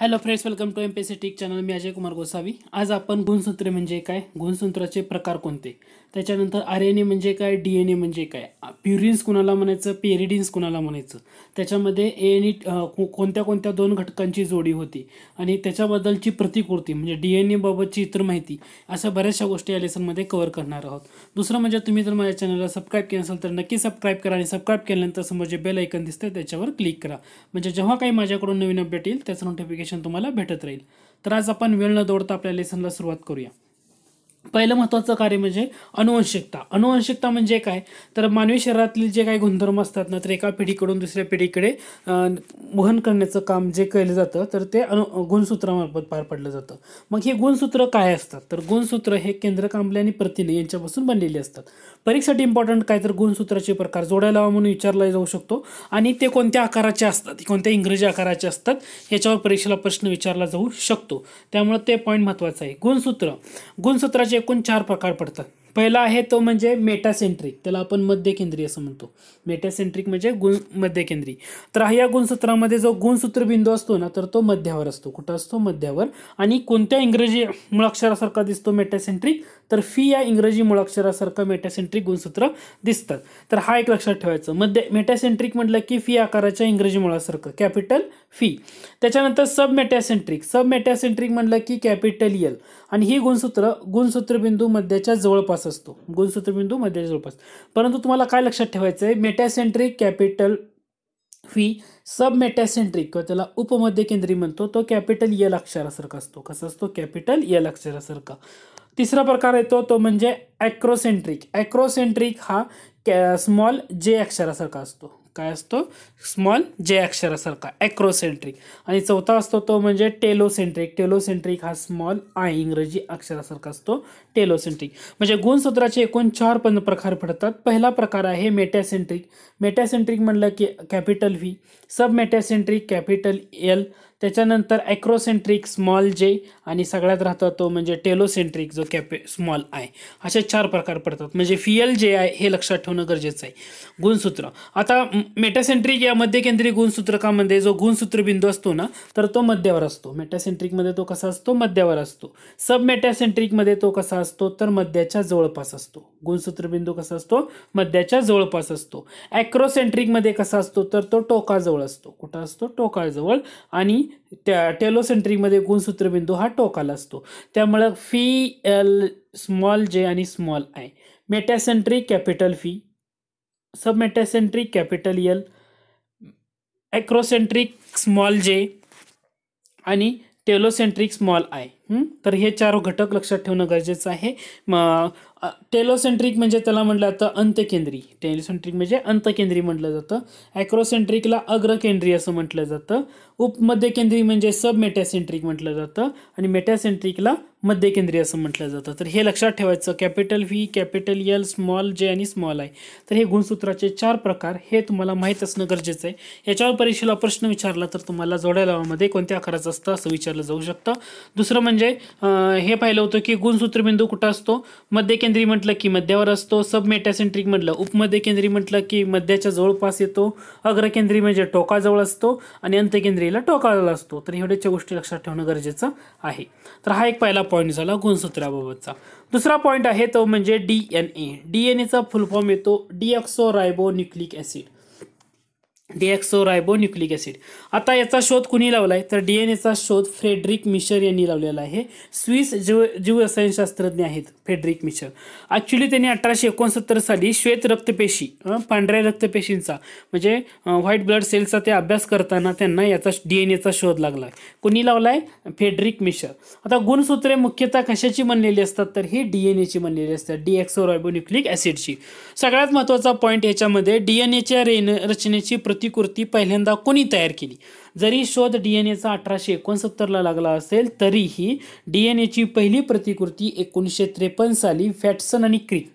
hello friends welcome to M P C टीक channel मी अजय कुमार गोसावी आज आपण गुणसूत्र म्हणजे काय गुणसूत्राचे प्रकार कोणते त्याच्यानंतर आर एन ए म्हणजे काय डी एन ए म्हणजे काय प्युरिन्स कुणाला म्हणायचं पेरिडिन्स कुणाला म्हणायचं त्याच्यामध्ये ए एन ई कोणत्या कोणत्या दोन घटकांची जोडी होती आणि त्याच्याबद्दलची प्रतिकृती म्हणजे डी एन एबाबतची इतर माहिती अशा बऱ्याचशा गोष्टी या लेसनमध्ये कवर करणार आहोत दुसरं म्हणजे तुम्ही जर माझ्या चॅनलला सबस्क्राईब केलं असेल तर नक्की सबस्क्राईब करा आणि सबस्क्राईब केल्यानंतर समोर जे बेल ऐकन दिसतं त्याच्यावर क्लिक करा म्हणजे जेव्हा काही माझ्याकडून नवीन अपडेट येईल त्याचं नोटिफिकेशन तुम्हाला भेटत राहील तर आज आपण वेळ न दौडता आपल्या लेसनला सुरुवात करूया पहिलं महत्त्वाचं कार्य म्हणजे अनुवंशिकता अनुवंशिकता म्हणजे काय तर मानवी शरीरातील जे काही गुणधर्म असतात ना तर एका पिढीकडून दुसऱ्या पिढीकडे वहन करण्याचं काम जे केलं जातं तर ते अनु गुणसूत्रामार्फत पार पडलं जातं मग हे गुणसूत्र काय असतात तर गुणसूत्र हे केंद्रकांबले आणि प्रतिने यांच्यापासून बनलेले असतात परीक्षेसाठी इम्पॉर्टंट काय तर गुणसूत्राचे प्रकार जोडायला हवा म्हणून विचारला जाऊ शकतो आणि ते कोणत्या आकाराचे असतात कोणत्या इंग्रजी आकाराचे असतात याच्यावर परीक्षेला प्रश्न विचारला जाऊ शकतो त्यामुळे ते पॉईंट महत्त्वाचं आहे गुणसूत्र गुणसूत्राचे एकूण चार प्रकार पडतात पहिला आहे तो म्हणजे मेटासेंट्रिक त्याला आपण मध्यकेंद्रीय असं म्हणतो मेटासेंट्रिक म्हणजे गुण मध्यकेंद्रीय तर या गुणसूत्रामध्ये जो गुणसूत्रबिंदू असतो ना तर तो मध्यावर असतो कुठं असतो मध्यावर आणि कोणत्या इंग्रजी मुळाक्षरासारखा दिसतो मेटासेंट्रिक तर फी या इंग्रजी मुळाक्षरासारखं मेटासेंट्रिक गुणसूत्र दिसतात तर हा एक लक्षात ठेवायचं मध्य मेटासेंट्रिक म्हटलं की फी आकाराच्या इंग्रजी मुळासारखं कॅपिटल फी त्याच्यानंतर सब मेटॅसेंट्रिक सब मेटॅसेंट्रिक म्हटलं की कॅपिटल यल आणि ही गुणसूत्र गुणसूत्रबिंदू मध्याच्या जवळपास असतो गुणसूत्रबिंदू मध्याच्या परंतु तुम्हाला काय लक्षात ठेवायचं आहे मेटॅसेंट्रिक कॅपिटल व्ही सब मेटॅसेंट्रिक किंवा त्याला उपमध्य केंद्री म्हणतो तो कॅपिटल यल अक्षरासारखा असतो कसा असतो कॅपिटल यल अक्षरासारखा तिसरा प्रकार येतो तो म्हणजे ॲक्रोसेंट्रिक ॲक्रोसेंट्रिक हा कॅ स्मॉल जे अक्षरासारखा असतो काय असतो स्मॉल जे अक्षरासारखा ॲक्रोसेंट्रिक आणि चौथा असतो तो म्हणजे टेलोसेंट्रिक टेलोसेंट्रिक हा स्मॉल आय इंग्रजी अक्षरासारखा असतो टेलोसेंट्रिक म्हणजे गुणसूत्राचे एकूण चार पण प्रकार पडतात पहिला प्रकार आहे मेटॅसेंट्रिक मेटॅसेंट्रिक म्हणलं की capital V sub metacentric capital L त्याच्यानंतर ॲक्रोसेंट्रिक स्मॉल जे आणि सगळ्यात राहतो तो म्हणजे टेलोसेंट्रिक जो कॅपे स्मॉल आय असे चार प्रकार पडतात म्हणजे फियल जे आहे हे लक्षात ठेवणं गरजेचं आहे गुणसूत्र आता मेटासेंट्रिक या मध्यकेंद्रीय गुणसूत्रकामध्ये जो गुणसूत्रबिंदू असतो ना तर तो मध्यावर असतो मेटासेंट्रिकमध्ये तो कसा असतो मध्यावर असतो सब मेटासेंट्रिकमध्ये तो कसा असतो तर मध्याच्या जवळपास असतो गुणसूत्रबिंदू कसा असतो मध्याच्या जवळपास असतो ॲक्रोसेंट्रिकमध्ये कसा असतो तर तो टोकाजवळ असतो कुठं असतो टोकाजवळ आणि त्या टेलोसेंट्रिकमध्ये गुणसूत्रबिंदू हा टोकाला असतो त्यामुळं फी एल स्मॉल जे आणि small I metacentric capital V sub metacentric capital L acrocentric small J आणि टेलोसेंट्रिक स्मॉल आय तर हे चार घटक लक्षात ठेवणं गरजेचं आहे मग टेलोसेंट्रिक म्हणजे त्याला म्हटलं जातं अंत्यकेंद्री टेलोसेंट्रिक म्हणजे अंत्यकेंद्री म्हटलं जातं ॲक्रोसेंट्रिकला अग्रकेंद्री असं म्हटलं जातं उपमध्यकेंद्री म्हणजे सब मेटॅसेंट्रिक म्हटलं जातं आणि मेटॅसेंट्रिकला मध्यकेंद्री असं म्हटलं जातं तर हे लक्षात ठेवायचं capital V capital L small J आणि स्मॉल आहे तर हे गुणसूत्राचे चार प्रकार हे तुम्हाला माहीत असणं गरजेचं आहे याच्यावर परीक्षेला प्रश्न विचारला तर तुम्हाला जोड्या लावामध्ये कोणत्या आकाराचं असतं असं विचारलं जाऊ शकतं दुसरं म्हणजे म्हणजे हे पाहिलं होतं की गुणसूत्रबिंदू कुठं असतो मध्यकेंद्री म्हटलं की मध्यावर असतो सब मेटॅसेंट्रिक म्हटलं उपमध्यकेंद्री म्हटलं की मध्याच्या जवळपास येतो अग्रकेंद्री म्हणजे टोकाजवळ असतो आणि अंत्यकेंद्रीला टोकाजवळ असतो तर एवढ्याच्या गोष्टी लक्षात ठेवणं गरजेचं आहे तर हा एक पहिला पॉईंट झाला गुणसूत्राबाबतचा दुसरा पॉईंट आहे तो म्हणजे D N A D N एचा फुल फॉर्म येतो deoxyribonucleic acid deoxyribonucleic acid आता याचा शोध कुणी लावला आहे तर डी एन एचा शोध फ्रेडरिक मिशर यांनी लावलेला आहे स्विस जीव जीवरसायनशास्त्रज्ञ आहेत फ्रेडरिक मिशर ॲक्च्युली त्यांनी अठराशे एकोणसत्तर साली श्वेत रक्तपेशी पांढऱ्या रक्तपेशींचा म्हणजे व्हाईट ब्लड सेलचा ते अभ्यास करताना त्यांना याचा डी एन एचा शोध लागला आहे कुणी लावला आहे मिशर आता गुणसूत्रे मुख्यतः कशाची बनलेली असतात तर ही डी एन एची बनलेली असतात डी एक्सो रायबो न्यूक्लिक ॲसिडची सगळ्यात महत्त्वाचा पॉईंट याच्यामध्ये डी एन एच्या रेन रचनेची प्र प्रतिकृती पहिल्यांदा कोणी तयार केली जरी शोध डी एन एचा अठराशे एकोणसत्तरला लागला असेल तरीही डी एन एची पहिली प्रतिकृती एकोणीसशे त्रेपन्न साली फॅटसन आणि क्रिक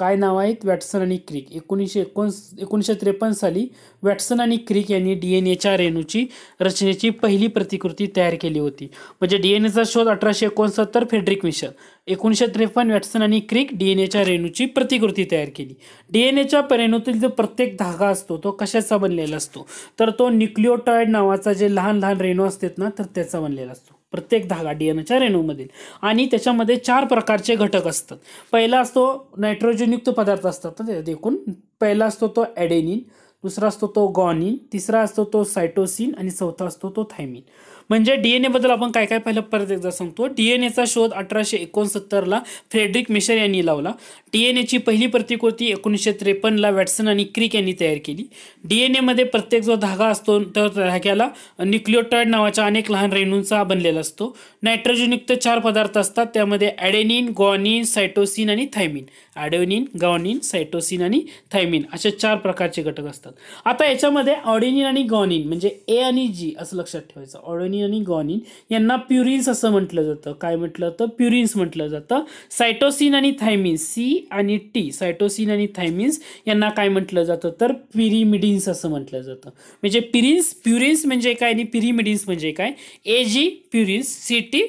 काय नाव आहेत वॅटसन आणि क्रिक एकोणीसशे एकोण एकोणीसशे त्रेपन्न साली वॅटसन आणि क्रिक यांनी डी एन एच्या रेणूची रचनेची पहिली प्रतिकृती तयार केली होती म्हणजे डी एन एचा शोध अठराशे एकोणसत्तर फेड्रिक मिशन एकोणीसशे त्रेपन्न वॅटसन आणि क्रिक डी एन एच्या रेणूची प्रतिकृती तयार केली डी एन एच्या रेणूतील जो प्रत्येक धागा असतो तो कशाचा बनलेला असतो तर तो न्यूक्लिओटॉइड नावाचा जे लहान लहान रेणू असतात ना तर त्याचा बनलेला असतो प्रत्येक धागा डी एन एच्या रेणूमधील आणि त्याच्यामध्ये चार प्रकारचे घटक असतात पहिला असतो नायट्रोजनयुक्त पदार्थ असतात देखून पहिला असतो तो ॲडेनिन दुसरा असतो तो गॉनिन तिसरा असतो तो सायटोसिन आणि चौथा असतो तो थायमिन म्हणजे डी एन एबद्दल आपण काय काय पहिलं परत एकदा सांगतो डी एन एचा शोध अठराशे एकोणसत्तरला फ्रेडरिक मिशर यांनी लावला डी एन एची पहिली प्रतिकृती एकोणीसशे त्रेपन्नला वॅटसन आणि क्रिक यांनी तयार केली डी एन एमध्ये प्रत्येक जो धागा असतो तर धाग्याला न्यूक्लिओटॉइड नावाच्या अनेक लहान रेणूंचा बनलेला असतो नायट्रोजनयुक्त चार पदार्थ असतात त्यामध्ये ॲडेनिन गॉनिन सायटोसिन आणि थायमिन ॲडोनिन गॉनिन सायटोसिन आणि थायमिन असे चार प्रकारचे घटक असतात आता याच्यामध्ये ऑडेनिन आणि गॉनिन म्हणजे ए आणि जी असं लक्षात ठेवायचं ऑडेनिन सायटोकिनिन आणि गॉनिन यांना प्युरिन्स असं म्हटलं जातं काय म्हटलं जातं प्युरिन्स म्हटलं जातं सायटोसिन आणि थायमिन्स सी आणि टी सायटोसिन आणि थायमिन्स यांना काय म्हटलं जातं तर पिरिमिडिन्स असं म्हटलं जातं म्हणजे पिरिन्स प्युरिन्स म्हणजे काय आणि पिरिमिडिन्स म्हणजे काय A G purines C T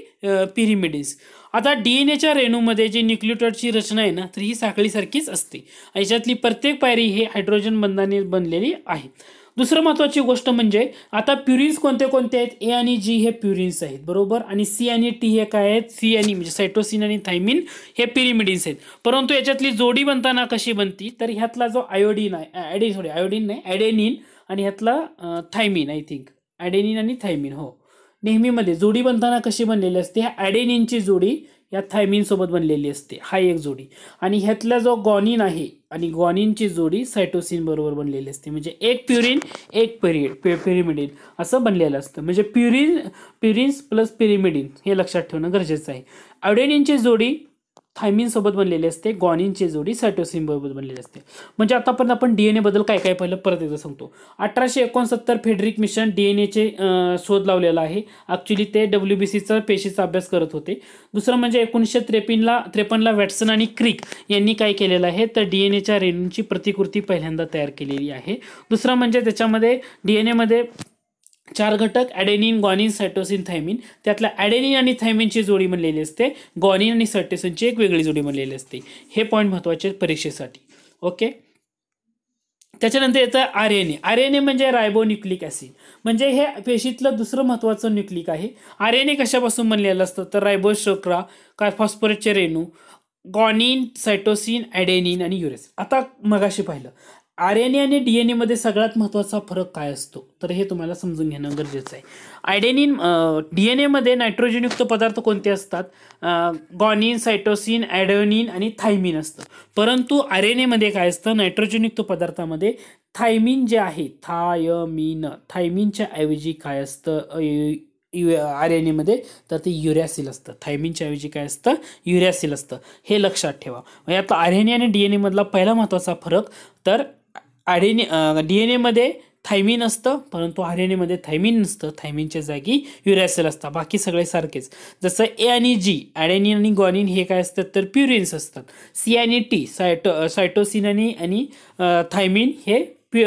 pyrimidines आता डी एन एच्या रेणूमध्ये जी न्यूक्लियोटाईडची रचना आहे ना तर ही साखळीसारखीच असते याच्यातली प्रत्येक पायरी हे हायड्रोजन बंधाने बनलेली आहे दुसरं महत्त्वाची गोष्ट म्हणजे आता प्युरिन्स कोणते कोणते आहेत ए आणि जी हे प्युरिन्स आहेत बरोबर आणि सी आणि टी हे काय आहेत सी आणि म्हणजे सायटोसिन आणि थायमिन हे पिरिमिडिन्स आहेत परंतु याच्यातली जोडी बनताना कशी बनती तर ह्यातला जो आयोडीन आहे ॲडे सॉरी आयोडीन नाही ॲडेनिन आणि ह्यातला थायमिन आय थिंक ॲडेनिन आणि थायमिन हो नेहमीमध्ये जोडी बनताना कशी बनलेली असते ह्या ॲडेनिनची जोडी या थायमिनसोबत बनलेली असते हा एक जोडी आणि ह्यातला जो गॉनिन आहे आणि गॉनिनची जोडी सायटोसिन बरोबर बनलेली असते म्हणजे एक प्युरिन एक पेरिड पे पिरिमिडिन असं बनलेलं असतं म्हणजे प्युरिन प्युरिन्स प्लस पिरिमिडिन हे लक्षात ठेवणं गरजेचं आहे अडेनिनची जोडी सोबत बनलेले असते गॉनिनची जोडी सायटोसिनबरोबर बनलेली असते म्हणजे आतापर्यंत आपण डी एन एबद्दल काय काय पाहिलं परत एकदा सांगतो अठराशे एकोणसत्तर फेडरिक मिशन डी एन एचे शोध लावलेला आहे ॲक्च्युली ते डब्ल्यू बी सीचा पेशीचा अभ्यास करत होते दुसरं म्हणजे एकोणीसशे त्रेपन्नला त्रेपन्नला वॅटसन आणि क्रिक यांनी काय केलेलं आहे तर डी एन एच्या रेणूंची प्रतिकृती पहिल्यांदा तयार केलेली आहे दुसरं म्हणजे त्याच्यामध्ये डी एन एमध्ये चार घटक ॲडेनिन गॉनिन सायटोसिन थायमिन त्यातल्या ॲडेनिन आणि थायमिनची जोडी म्हणलेली असते गॉनिन आणि सायटोसिनची एक वेगळी जोडी म्हणलेली असते हे पॉईंट महत्त्वाचे परीक्षेसाठी ओके त्याच्यानंतर येतं R N A R N A म्हणजे रायबो न्यूक्लिक ॲसिड म्हणजे हे पेशीतलं दुसरं महत्त्वाचं न्यूक्लिक आहे आर एन ए कशापासून म्हणलेलं असतं तर रायबो शोक्रा काय रेणू गॉनिन सायटोसिन ॲडेनिन आणि युरेस आता मगाशी पाहिलं आर एन ए आणि डी एन एमध्ये सगळ्यात महत्त्वाचा फरक काय असतो तर हे तुम्हाला समजून घेणं गरजेचं आहे आयडेनिन डी एन एमध्ये नायट्रोजनयुक्त पदार्थ कोणते असतात गॉनिन सायटोसिन ॲडोनिन आणि थायमिन असतं परंतु आर एन एमध्ये काय असतं नायट्रोजनयुक्त पदार्थामध्ये थायमिन जे आहे थायमिन थायमिनच्या ऐवजी काय असतं यु आर एन एमध्ये तर ते युरॅसिल असतं थायमिनच्या ऐवजी काय असतं युरॅसिल असतं हे लक्षात ठेवा यात म्हणजे आर एन ए आणि डी एन एमधला पहिला महत्त्वाचा फरक तर आर एन डी एन एमध्ये थायमिन असतं परंतु आर एन एमध्ये थायमिन नसतं थायमिनच्या जागी युरॅसिल असतात बाकी सगळे सारखेच जसं ए आणि जी ॲडेनिन आणि गॉनिन हे काय असतात तर प्युरिन्स असतात सी आणि टी सायटो सायटोसिन आणि थायमिन हे प्यु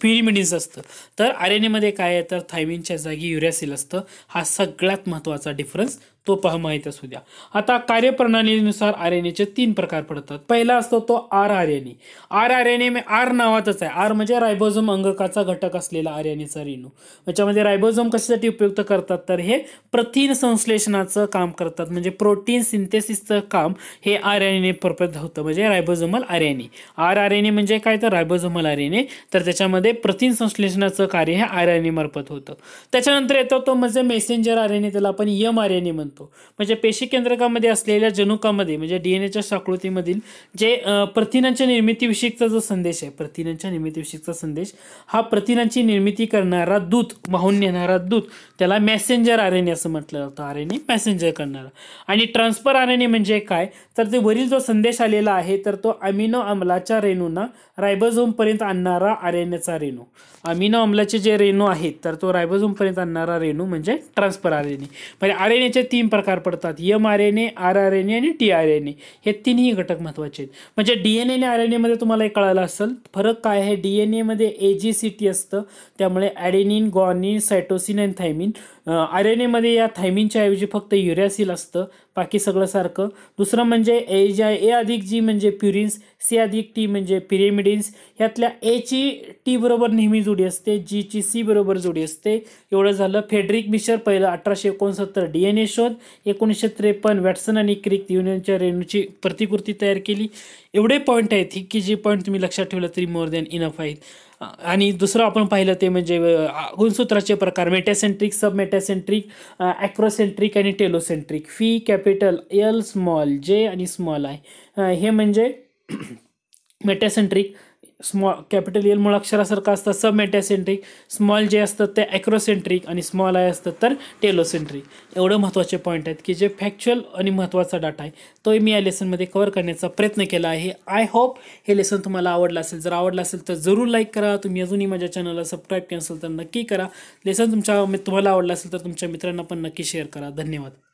प्युरिमिडिन्स असतं तर आर एन एमध्ये काय आहे तर थायमिनच्या जागी युरॅसिल असतं हा सगळ्यात महत्त्वाचा डिफरन्स तो पहा माहीत असू द्या आता कार्यप्रणालीनुसार आर एन एचे तीन प्रकार पडतात पहिला असतो तो R R N A R R N A R नावातच आहे आर म्हणजे रायबोझोम अंगकाचा घटक असलेला आर एन एचा रेणू याच्यामध्ये रायबोझम कशासाठी उपयुक्त करतात तर हे प्रथिन संश्लेषणाचं काम करतात म्हणजे प्रोटीन सिंथेसिसचं काम हे आर एन ए परफेक्ट होतं म्हणजे ribosomal R N A R R N A म्हणजे काय तर रायबोझोमल आर एन ए तर त्याच्यामध्ये प्रथिन संश्लेषणाचं कार्य हे आर एन ए मार्फत होतं त्याच्यानंतर येतो तो म्हणजे मेसेंजर आर एन ए त्याला आपण यम आर एन ए म्हणतो म्हणतो म्हणजे पेशी केंद्रकामध्ये असलेल्या जनुकामध्ये म्हणजे डी एन एच्या शाकृतीमधील जे प्रथिनांच्या निर्मितीविषयीचा जो संदेश आहे प्रथिनांच्या निर्मितीविषयीचा संदेश हा प्रथिनांची निर्मिती करणारा दूत वाहून नेणारा दूत त्याला मॅसेंजर आर एन असं म्हटलं जातं आर एन मॅसेंजर करणारा आणि ट्रान्सफर आर एन म्हणजे काय तर ते वरील जो संदेश आलेला आहे तर तो अमिनो अमलाच्या रेणूंना रायबोझोमपर्यंत आणणारा आर एन एचा रेणू अमिनो अमलाचे जे रेणू आहेत तर तो रायबोझोम पर्यंत आणणारा रेणू म्हणजे ट्रान्सफर आर एन ए म्हणजे आर एन एचे तीन तीन प्रकार पडतात M R N A R R N A आणि टी आर एन ए हे तिन्ही घटक महत्त्वाचे आहेत म्हणजे डी एन एने आर एन एमध्ये तुम्हाला एक कळायला असेल फरक काय आहे डी एन एमध्ये ए जी सी टी असतं त्यामुळे adenine guanine cytosine and thymine R N एमध्ये या थायमिनच्या ऐवजी फक्त युरियासिल असतं बाकी सगळं सारखं दुसरं म्हणजे ए ज्या ए अधिक जी म्हणजे प्युरिन्स सी अधिक टी म्हणजे पिरेमिडिन्स ह्यातल्या एची टी बरोबर नेहमी जोडी असते जीची सी बरोबर जोडी असते एवढं झालं फेड्रिक मिशर पहिलं अठराशे एकोणसत्तर डी एन ए शोध एकोणीसशे त्रेपन्न वॅटसन आणि क्रिक युनियनच्या रेणूची प्रतिकृती तयार केली एवढे पॉईंट आहेत ही की जे पॉईंट तुम्ही लक्षात ठेवलं तरी मोर दॅन इनफ आहेत आणि दुसरं आपण पाहिलं ते म्हणजे गुणसूत्राचे प्रकार मेटॅसेंट्रिक सब मेटॅसेंट्रिक ॲक्रोसेंट्रिक आणि telocentric V capital L small J आणि स्मॉल आय हे म्हणजे मेटॅसेंट्रिक स्मॉल कॅपिटल एल अक्षरासारखं असतं सब मेटॅसेंट्रिक स्मॉल जे असतं ते ॲक्रोसेंट्रिक आणि स्मॉल आय असतं तर टेलोसेंट्रिक एवढं महत्त्वाचे पॉईंट आहेत की जे फॅक्च्युअल आणि महत्त्वाचा डाटा आहे तोही मी या लेसनमध्ये कवर करण्याचा प्रयत्न केला आहे आय होप हे लेसन तुम्हाला आवडलं असेल जर आवडलं असेल तर जरूर लाईक करा तुम्ही अजूनही माझ्या चॅनलला सबस्क्राईब केलं असेल तर नक्की करा लेसन तुमच्या तुम्हाला आवडलं असेल तर तुमच्या मित्रांना पण नक्की शेअर करा धन्यवाद